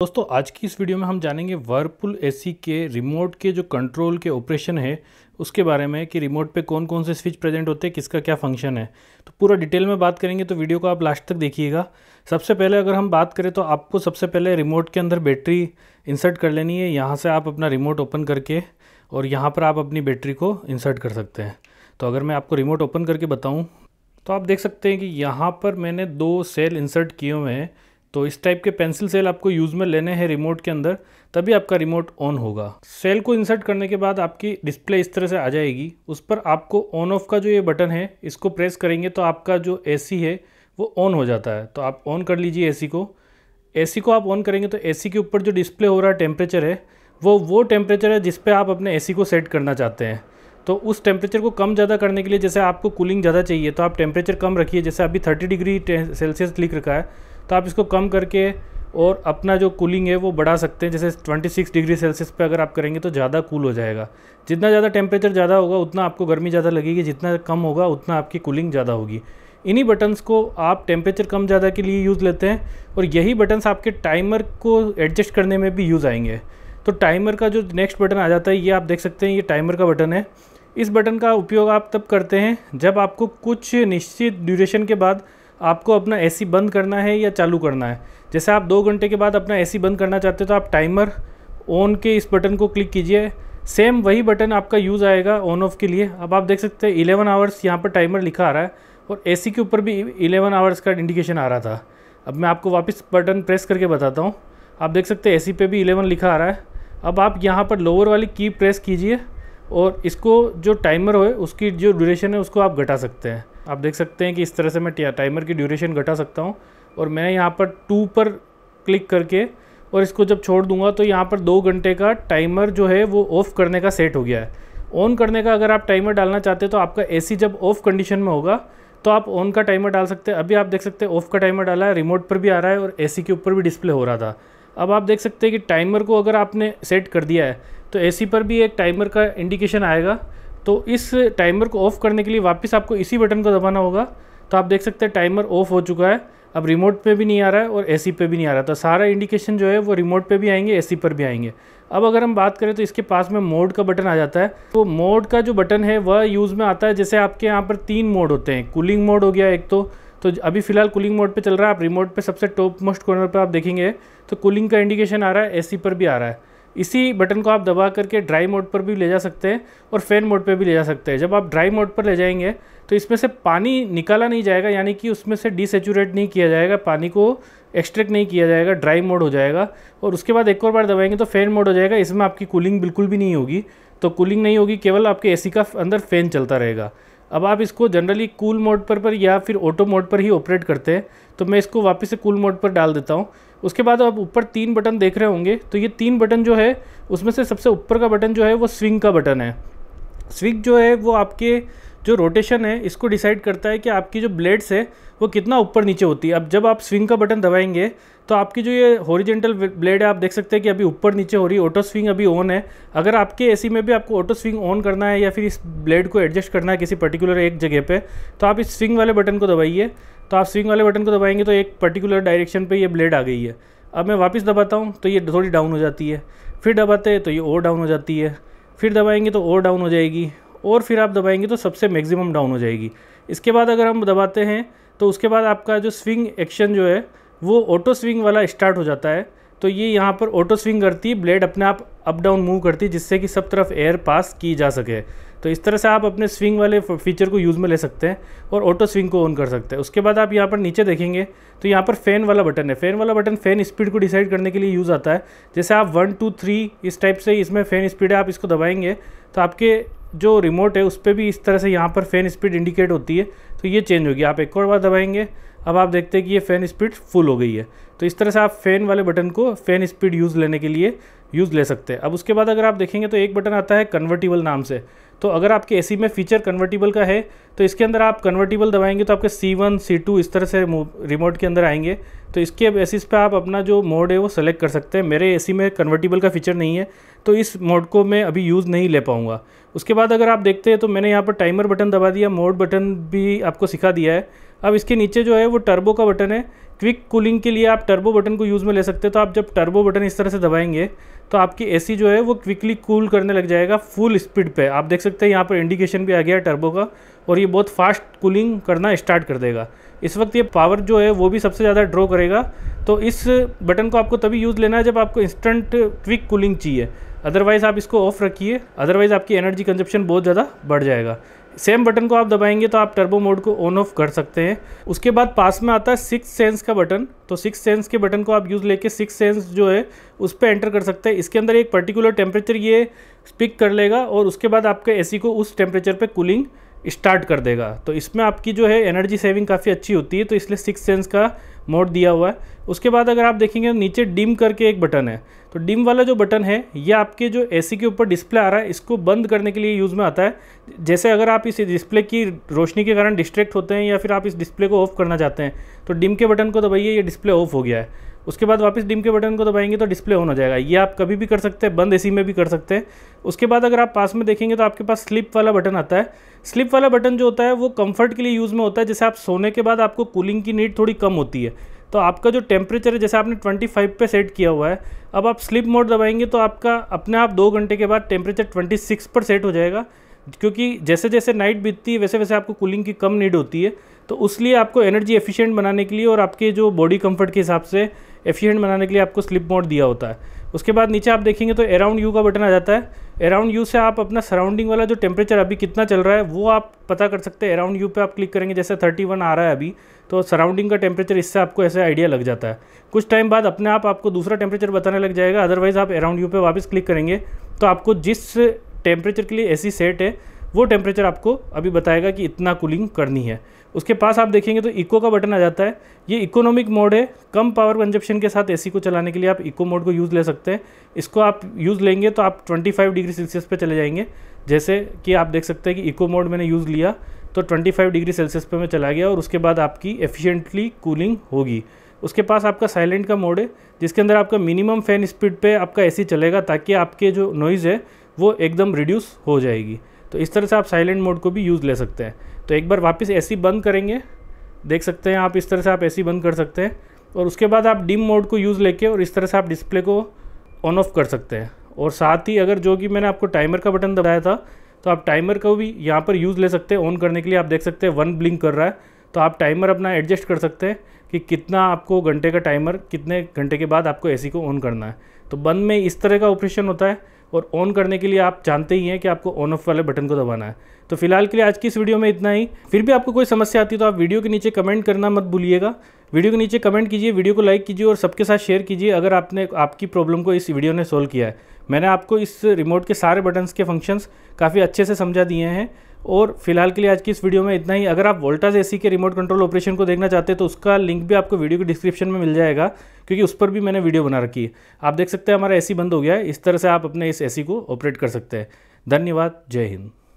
दोस्तों आज की इस वीडियो में हम जानेंगे वर्लपुल एसी के रिमोट के जो कंट्रोल के ऑपरेशन है उसके बारे में कि रिमोट पे कौन कौन से स्विच प्रेजेंट होते हैं किसका क्या फंक्शन है तो पूरा डिटेल में बात करेंगे तो वीडियो को आप लास्ट तक देखिएगा सबसे पहले अगर हम बात करें तो आपको सबसे पहले रिमोट के अंदर बैटरी इंसर्ट कर लेनी है यहाँ से आप अपना रिमोट ओपन करके और यहाँ पर आप अपनी बैटरी को इंसर्ट कर सकते हैं तो अगर मैं आपको रिमोट ओपन करके बताऊँ तो आप देख सकते हैं कि यहाँ पर मैंने दो सेल इंसर्ट किए हुए हैं तो इस टाइप के पेंसिल सेल आपको यूज़ में लेने हैं रिमोट के अंदर तभी आपका रिमोट ऑन होगा सेल को इंसर्ट करने के बाद आपकी डिस्प्ले इस तरह से आ जाएगी उस पर आपको ऑन ऑफ का जो ये बटन है इसको प्रेस करेंगे तो आपका जो एसी है वो ऑन हो जाता है तो आप ऑन कर लीजिए एसी को एसी को आप ऑन करेंगे तो एसी के ऊपर जो डिस्प्ले हो रहा है टेम्परेचर है वो वो टेम्परेचर है जिस आप अपने ए को सेट करना चाहते हैं तो उस टेम्परेचर को कम ज़्यादा करने के लिए जैसे आपको कूलिंग ज़्यादा चाहिए तो आप टेम्परेचर कम रखिए जैसे अभी थर्टी डिग्री सेल्सियस लिख रखा है तो आप इसको कम करके और अपना जो कूलिंग है वो बढ़ा सकते हैं जैसे 26 डिग्री सेल्सियस पे अगर आप करेंगे तो ज़्यादा कूल हो जाएगा जितना ज़्यादा टेम्परेचर ज़्यादा होगा उतना आपको गर्मी ज़्यादा लगेगी जितना कम होगा उतना आपकी कूलिंग ज़्यादा होगी इन्हीं बटन्स को आप टेम्परेचर कम ज़्यादा के लिए यूज़ लेते हैं और यही बटन्स आपके टाइमर को एडजस्ट करने में भी यूज़ आएंगे तो टाइमर का जो नेक्स्ट बटन आ जाता है ये आप देख सकते हैं ये टाइमर का बटन है इस बटन का उपयोग आप तब करते हैं जब आपको कुछ निश्चित ड्यूरेशन के बाद आपको अपना ए बंद करना है या चालू करना है जैसे आप दो घंटे के बाद अपना ए बंद करना चाहते हो तो आप टाइमर ऑन के इस बटन को क्लिक कीजिए सेम वही बटन आपका यूज़ आएगा ऑन ऑफ के लिए अब आप देख सकते हैं इलेवन आवर्स यहाँ पर टाइमर लिखा आ रहा है और ए के ऊपर भी इलेवन आवर्स का इंडिकेशन आ रहा था अब मैं आपको वापस बटन प्रेस करके बताता हूँ आप देख सकते हैं ए पे भी इलेवन लिखा आ रहा है अब आप यहाँ पर लोअर वाली की प्रेस कीजिए और इसको जो टाइमर हो उसकी जो ड्यूरेशन है उसको आप घटा सकते हैं आप देख सकते हैं कि इस तरह से मैं टाइमर की ड्यूरेशन घटा सकता हूँ और मैं यहाँ पर टू पर क्लिक करके और इसको जब छोड़ दूंगा तो यहाँ पर दो घंटे का टाइमर जो है वो ऑफ़ करने का सेट हो गया है ऑन करने का अगर आप टाइमर डालना चाहते हैं तो आपका एसी जब ऑफ़ कंडीशन में होगा तो आप ऑन का टाइमर डाल सकते हैं अभी आप देख सकते हैं ऑफ़ का टाइमर डाला है रिमोट पर भी आ रहा है और एसी के ऊपर भी डिस्प्ले हो रहा था अब आप देख सकते हैं कि टाइमर को अगर आपने सेट कर दिया है तो एसी पर भी एक टाइमर का इंडिकेशन आएगा तो इस टाइमर को ऑफ़ करने के लिए वापस आपको इसी बटन को दबाना होगा तो आप देख सकते हैं टाइमर ऑफ़ हो चुका है अब रिमोट पे भी नहीं आ रहा है और एसी पे भी नहीं आ रहा था तो सारा इंडिकेशन जो है वो रिमोट पे भी आएंगे एसी पर भी आएंगे अब अगर हम बात करें तो इसके पास में मोड का बटन आ जाता है तो मोड का जो बटन है वह यूज़ में आता है जैसे आपके यहाँ पर तीन मोड होते हैं कूलिंग मोड हो गया एक तो तो अभी फिलहाल कूलिंग मोड पे चल रहा है आप रिमोट पे सबसे टॉप मोस्ट कॉर्नर पर आप देखेंगे तो कूलिंग का इंडिकेशन आ रहा है एसी पर भी आ रहा है इसी बटन को आप दबा करके ड्राई मोड पर भी ले जा सकते हैं और फैन मोड पर भी ले जा सकते हैं जब आप ड्राई मोड पर ले जाएंगे तो इसमें से पानी निकाला नहीं जाएगा यानी कि उसमें से डिसेचूरेट नहीं किया जाएगा पानी को एक्सट्रैक्ट नहीं किया जाएगा ड्राई मोड हो जाएगा और उसके बाद एक और बार दबाएंगे तो फैन मोड हो जाएगा इसमें आपकी कूलिंग बिल्कुल भी नहीं होगी तो कूलिंग नहीं होगी केवल आपके एसी का अंदर फैन चलता रहेगा अब आप इसको जनरली कूल मोड पर पर या फिर ऑटो मोड पर ही ऑपरेट करते हैं तो मैं इसको वापस से कूल मोड पर डाल देता हूँ उसके बाद आप ऊपर तीन बटन देख रहे होंगे तो ये तीन बटन जो है उसमें से सबसे ऊपर का बटन जो है वो स्विंग का बटन है स्विंग जो है वो आपके जो रोटेशन है इसको डिसाइड करता है कि आपकी जो ब्लेड्स है वो कितना ऊपर नीचे होती है अब जब आप स्विंग का बटन दबाएंगे तो आपकी जो ये हॉरिजेंटल ब्लेड है आप देख सकते हैं कि अभी ऊपर नीचे हो रही है ऑटो स्विंग अभी ऑन है अगर आपके एसी में भी आपको ऑटो स्विंग ऑन करना है या फिर इस ब्लेड को एडजस्ट करना है किसी पर्टिकुलर एक जगह पर तो आप इस स्विंग वाले बटन को दबाइए तो आप स्विंग वाले बटन को दबाएंगे तो एक पर्टिकुलर डायरेक्शन पर यह ब्लेड आ गई है अब मैं वापस दबाता हूँ तो ये थोड़ी डाउन हो जाती है फिर दबाते हैं तो ये और डाउन हो जाती है फिर दबाएंगे तो और डाउन हो जाएगी और फिर आप दबाएंगे तो सबसे मैक्सिमम डाउन हो जाएगी इसके बाद अगर हम दबाते हैं तो उसके बाद आपका जो स्विंग एक्शन जो है वो ऑटो स्विंग वाला स्टार्ट हो जाता है तो ये यहाँ पर ऑटो स्विंग करती है ब्लेड अपने आप अप डाउन मूव करती है जिससे कि सब तरफ एयर पास की जा सके तो इस तरह से आप अपने स्विंग वाले फीचर को यूज़ में ले सकते हैं और ऑटो स्विंग को ऑन कर सकते हैं उसके बाद आप यहाँ पर नीचे देखेंगे तो यहाँ पर फ़ैन वाला बटन है फ़ैन वाला बटन फ़ैन स्पीड को डिसाइड करने के लिए यूज़ आता है जैसे आप वन टू थ्री इस टाइप से इसमें फ़ैन स्पीड है आप इसको दबाएंगे तो आपके जो रिमोट है उस पर भी इस तरह से यहाँ पर फ़ैन स्पीड इंडिकेट होती है तो ये चेंज होगी आप एक और बार दबाएंगे अब आप देखते हैं कि ये फ़ैन स्पीड फुल हो गई है तो इस तरह से आप फ़ैन वाले बटन को फ़ैन स्पीड यूज़ लेने के लिए यूज़ ले सकते हैं अब उसके बाद अगर आप देखेंगे तो एक बटन आता है कन्वर्टिबल नाम से तो अगर आपके एसी में फीचर कन्वर्टिबल का है तो इसके अंदर आप कन्वर्टिबल दबाएंगे तो आपके सी वन सी टू इस तरह से रिमोट के अंदर आएंगे तो इसके बेसिस पे आप अपना जो मोड है वो सेलेक्ट कर सकते हैं मेरे एसी में कन्वर्टिबल का फीचर नहीं है तो इस मोड को मैं अभी यूज़ नहीं ले पाऊँगा उसके बाद अगर आप देखते हैं तो मैंने यहाँ पर टाइमर बटन दबा दिया मोड बटन भी आपको सिखा दिया है अब इसके नीचे जो है वो टर्बो का बटन है क्विक कूलिंग के लिए आप टर्बो बटन को यूज़ में ले सकते हैं तो आप जब टर्बो बटन इस तरह से दबाएंगे तो आपकी एसी जो है वो क्विकली कूल करने लग जाएगा फुल स्पीड पे आप देख सकते हैं यहाँ पर इंडिकेशन भी आ गया है टर्बो का और ये बहुत फास्ट कूलिंग करना स्टार्ट कर देगा इस वक्त ये पावर जो है वो भी सबसे ज़्यादा ड्रॉ करेगा तो इस बटन को आपको तभी यूज़ लेना है जब आपको इंस्टेंट क्विक कूलिंग चाहिए अदरवाइज़ आप इसको ऑफ रखिए अदरवाइज़ आपकी एनर्जी कंजप्शन बहुत ज़्यादा बढ़ जाएगा सेम बटन को आप दबाएंगे तो आप टर्बो मोड को ऑन ऑफ कर सकते हैं उसके बाद पास में आता है सिक्स सेंस का बटन तो सिक्स सेंस के बटन को आप यूज़ लेके सिक्स सेंस जो है उस पर एंटर कर सकते हैं इसके अंदर एक पर्टिकुलर टेम्परेचर ये पिक कर लेगा और उसके बाद आपके ए को उस टेम्परेचर पर कूलिंग स्टार्ट कर देगा तो इसमें आपकी जो है एनर्जी सेविंग काफ़ी अच्छी होती है तो इसलिए सिक्स सेंस का मोड दिया हुआ है उसके बाद अगर आप देखेंगे तो नीचे डिम करके एक बटन है तो डिम वाला जो बटन है ये आपके जो एसी के ऊपर डिस्प्ले आ रहा है इसको बंद करने के लिए यूज़ में आता है जैसे अगर आप इस डिस्प्ले की रोशनी के कारण डिस्ट्रैक्ट होते हैं या फिर आप इस डिस्प्ले को ऑफ करना चाहते हैं तो डिम के बटन को दबाइए ये डिस्प्ले ऑफ हो गया है उसके बाद वापस डिम के बटन को दबाएंगे तो डिस्प्ले ऑन हो जाएगा ये आप कभी भी कर सकते हैं बंद ए में भी कर सकते हैं उसके बाद अगर आप पास में देखेंगे तो आपके पास स्लिप वाला बटन आता है स्लिप वाला बटन जो होता है वो कम्फर्ट के लिए यूज़ में होता है जैसे आप सोने के बाद आपको कूलिंग की नीड थोड़ी कम होती है तो आपका जो टेम्परेचर है जैसे आपने 25 पे सेट किया हुआ है अब आप स्लिप मोड दबाएंगे तो आपका अपने आप दो घंटे के बाद टेम्परेचर 26 पर सेट हो जाएगा क्योंकि जैसे जैसे नाइट बीतती है वैसे वैसे आपको कूलिंग की कम नीड होती है तो उसलिए आपको एनर्जी एफिशिएंट बनाने के लिए और आपके जो बॉडी कम्फर्ट के हिसाब से एफिशियंट बनाने के लिए आपको स्लिप मोड दिया होता है उसके बाद नीचे आप देखेंगे तो अराउंड यू का बटन आ जाता है अराउंड यू से आप अपना सराउंडिंग वाला जो टेम्परेचर अभी कितना चल रहा है वो आप पता कर सकते हैं अराउंड यू पे आप क्लिक करेंगे जैसे 31 आ रहा है अभी तो सराउंडिंग का टेम्परेचर इससे आपको ऐसे आइडिया लग जाता है कुछ टाइम बाद अपने आप आपको दूसरा टेम्परेचर बताने लग जाएगा अदरवाइज़ आप अराउंड यू पर वापस क्लिक करेंगे तो आपको जिस टेम्परेचर के लिए ए सेट है वो टेम्परेचर आपको अभी बताएगा कि इतना कूलिंग करनी है उसके पास आप देखेंगे तो इको का बटन आ जाता है ये इकोनॉमिक मोड है कम पावर कंजप्शन के साथ एसी को चलाने के लिए आप इको मोड को यूज़ ले सकते हैं इसको आप यूज़ लेंगे तो आप 25 डिग्री सेल्सियस पे चले जाएंगे जैसे कि आप देख सकते हैं कि इको मोड मैंने यूज़ लिया तो 25 डिग्री सेल्सियस पे मैं चला गया और उसके बाद आपकी एफिशेंटली कूलिंग होगी उसके पास आपका साइलेंट का मोड है जिसके अंदर आपका मिनिमम फैन स्पीड पर आपका ए चलेगा ताकि आपके जो नॉइज़ है वो एकदम रिड्यूस हो जाएगी तो इस तरह से आप साइलेंट मोड को भी यूज़ ले सकते हैं तो एक बार वापस ए बंद करेंगे देख सकते हैं आप इस तरह से आप ए बंद कर सकते हैं और उसके बाद आप डिम मोड को यूज़ लेके और इस तरह से आप डिस्प्ले को ऑन ऑफ कर सकते हैं और साथ ही अगर जो कि मैंने आपको टाइमर का बटन दबाया था तो आप टाइमर को भी यहाँ पर यूज़ ले सकते हैं ऑन करने के लिए आप देख सकते हैं वन ब्लिंक कर रहा है तो आप टाइमर अपना एडजस्ट कर सकते हैं कि कितना आपको घंटे का टाइमर कितने घंटे के बाद आपको ए को ऑन करना है तो बंद में इस तरह का ऑपरेशन होता है और ऑन करने के लिए आप जानते ही हैं कि आपको ऑन ऑफ वाले बटन को दबाना है तो फिलहाल के लिए आज की इस वीडियो में इतना ही फिर भी आपको कोई समस्या आती है तो आप वीडियो के नीचे कमेंट करना मत भूलिएगा वीडियो के नीचे कमेंट कीजिए वीडियो को लाइक कीजिए और सबके साथ शेयर कीजिए अगर आपने आपकी प्रॉब्लम को इस वीडियो ने सोल्व किया है मैंने आपको इस रिमोट के सारे बटन्स के फंक्शंस काफ़ी अच्छे से समझा दिए हैं और फिलहाल के लिए आज की इस वीडियो में इतना ही अगर आप वोल्टाज एसी के रिमोट कंट्रोल ऑपरेशन को देखना चाहते हैं तो उसका लिंक भी आपको वीडियो के डिस्क्रिप्शन में मिल जाएगा क्योंकि उस पर भी मैंने वीडियो बना रखी है आप देख सकते हैं हमारा एसी बंद हो गया है इस तरह से आप अपने इस एसी को ऑपरेट कर सकते हैं धन्यवाद जय हिंद